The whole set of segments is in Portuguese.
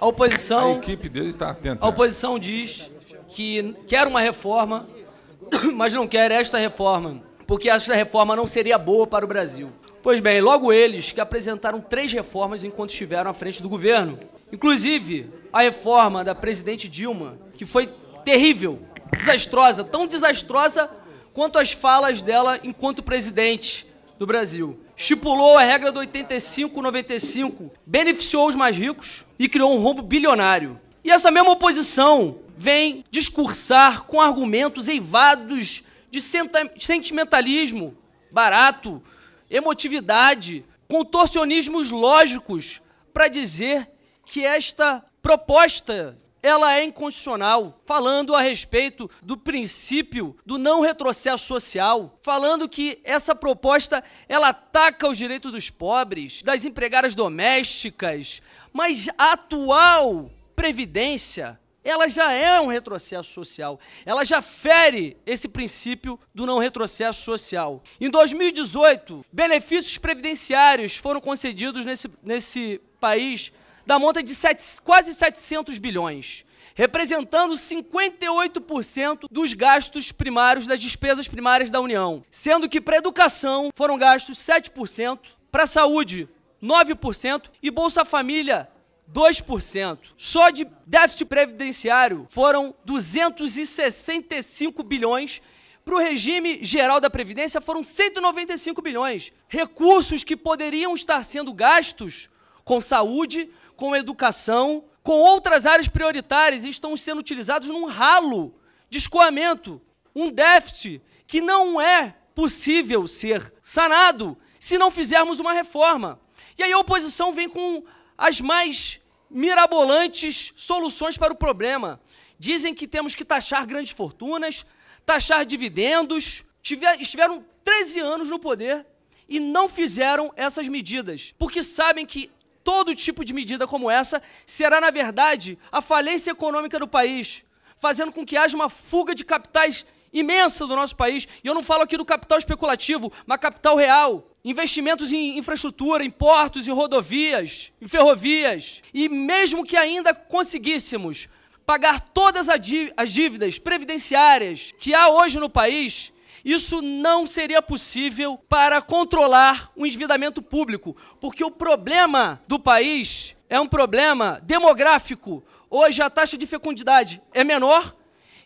A oposição. A equipe dele está atenta. A né? oposição diz que quer uma reforma, mas não quer esta reforma, porque esta reforma não seria boa para o Brasil. Pois bem, logo eles que apresentaram três reformas enquanto estiveram à frente do governo. Inclusive, a reforma da presidente Dilma, que foi terrível, desastrosa, tão desastrosa quanto as falas dela enquanto presidente do Brasil estipulou a regra do 85-95, beneficiou os mais ricos e criou um rombo bilionário. E essa mesma oposição vem discursar com argumentos eivados de sentimentalismo barato, emotividade, contorcionismos lógicos para dizer que esta proposta ela é inconstitucional, falando a respeito do princípio do não retrocesso social, falando que essa proposta ela ataca os direitos dos pobres, das empregadas domésticas, mas a atual previdência ela já é um retrocesso social. Ela já fere esse princípio do não retrocesso social. Em 2018, benefícios previdenciários foram concedidos nesse, nesse país da monta de sete, quase 700 bilhões, representando 58% dos gastos primários, das despesas primárias da União, sendo que para educação foram gastos 7%, para saúde 9% e Bolsa Família 2%. Só de déficit previdenciário foram 265 bilhões. Para o regime geral da Previdência foram 195 bilhões. Recursos que poderiam estar sendo gastos com saúde, com educação, com outras áreas prioritárias e estão sendo utilizados num ralo de escoamento, um déficit que não é possível ser sanado se não fizermos uma reforma. E aí a oposição vem com as mais mirabolantes soluções para o problema. Dizem que temos que taxar grandes fortunas, taxar dividendos. Tiver, estiveram 13 anos no poder e não fizeram essas medidas, porque sabem que todo tipo de medida como essa será, na verdade, a falência econômica do país, fazendo com que haja uma fuga de capitais imensa do nosso país. E eu não falo aqui do capital especulativo, mas capital real. Investimentos em infraestrutura, em portos, em rodovias, em ferrovias. E mesmo que ainda conseguíssemos pagar todas as dívidas previdenciárias que há hoje no país, isso não seria possível para controlar o endividamento público, porque o problema do país é um problema demográfico. Hoje a taxa de fecundidade é menor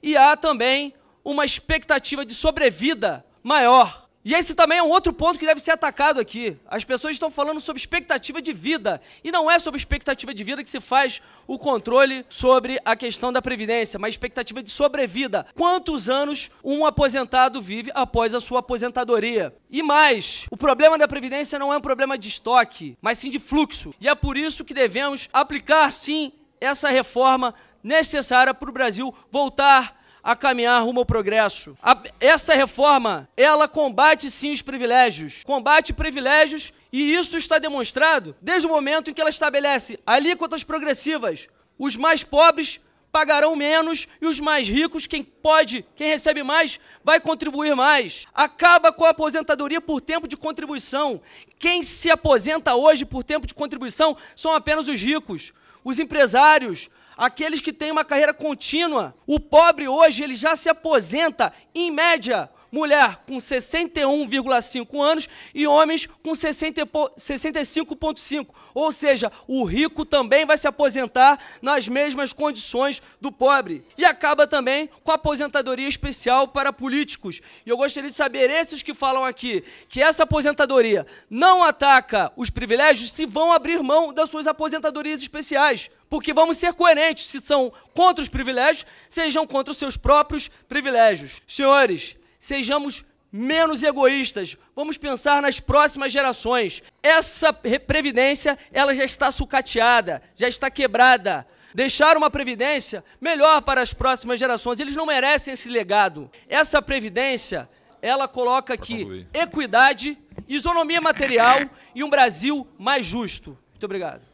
e há também uma expectativa de sobrevida maior. E esse também é um outro ponto que deve ser atacado aqui. As pessoas estão falando sobre expectativa de vida. E não é sobre expectativa de vida que se faz o controle sobre a questão da previdência, mas expectativa de sobrevida. Quantos anos um aposentado vive após a sua aposentadoria? E mais, o problema da previdência não é um problema de estoque, mas sim de fluxo. E é por isso que devemos aplicar sim essa reforma necessária para o Brasil voltar a caminhar rumo ao progresso. A, essa reforma, ela combate sim os privilégios, combate privilégios e isso está demonstrado desde o momento em que ela estabelece alíquotas progressivas. Os mais pobres pagarão menos e os mais ricos, quem pode, quem recebe mais, vai contribuir mais. Acaba com a aposentadoria por tempo de contribuição. Quem se aposenta hoje por tempo de contribuição são apenas os ricos, os empresários, aqueles que têm uma carreira contínua. O pobre hoje, ele já se aposenta, em média, mulher com 61,5 anos e homens com 65,5. Ou seja, o rico também vai se aposentar nas mesmas condições do pobre. E acaba também com a aposentadoria especial para políticos. E eu gostaria de saber, esses que falam aqui, que essa aposentadoria não ataca os privilégios, se vão abrir mão das suas aposentadorias especiais. Porque vamos ser coerentes, se são contra os privilégios, sejam contra os seus próprios privilégios. Senhores, sejamos menos egoístas. Vamos pensar nas próximas gerações. Essa previdência, ela já está sucateada, já está quebrada. Deixar uma previdência melhor para as próximas gerações. Eles não merecem esse legado. Essa previdência, ela coloca aqui equidade, isonomia material e um Brasil mais justo. Muito obrigado.